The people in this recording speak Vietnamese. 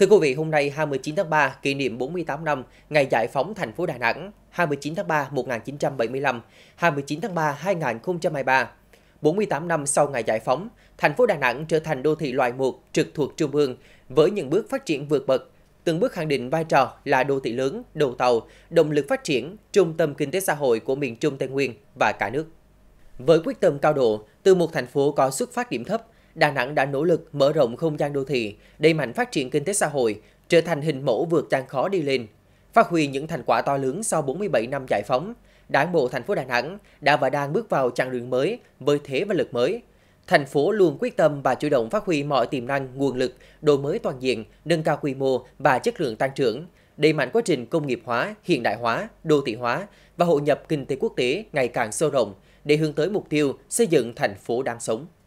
Thưa quý vị, hôm nay 29 tháng 3 kỷ niệm 48 năm ngày giải phóng thành phố Đà Nẵng, 29 tháng 3 1975, 29 tháng 3 2023. 48 năm sau ngày giải phóng, thành phố Đà Nẵng trở thành đô thị loại một trực thuộc trung ương với những bước phát triển vượt bậc, từng bước khẳng định vai trò là đô thị lớn, đầu tàu, động lực phát triển, trung tâm kinh tế xã hội của miền Trung Tây Nguyên và cả nước. Với quyết tâm cao độ, từ một thành phố có xuất phát điểm thấp, Đà Nẵng đã nỗ lực mở rộng không gian đô thị, đẩy mạnh phát triển kinh tế xã hội, trở thành hình mẫu vượt gian khó đi lên. Phát huy những thành quả to lớn sau 47 năm giải phóng, Đảng bộ thành phố Đà Nẵng đã và đang bước vào chặng đường mới với thế và lực mới. Thành phố luôn quyết tâm và chủ động phát huy mọi tiềm năng, nguồn lực, đổi mới toàn diện, nâng cao quy mô và chất lượng tăng trưởng, đẩy mạnh quá trình công nghiệp hóa, hiện đại hóa, đô thị hóa và hội nhập kinh tế quốc tế ngày càng sâu rộng để hướng tới mục tiêu xây dựng thành phố đang sống.